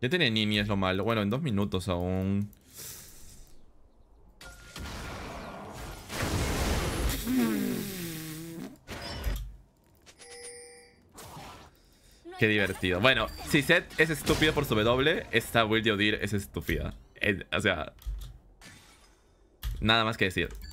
Ya tiene Nini, es lo malo. Bueno, en dos minutos aún. Qué divertido. Bueno, si Seth es estúpido por su W, esta Will de Odir es estúpida. Eh, o sea... Nada más que decir.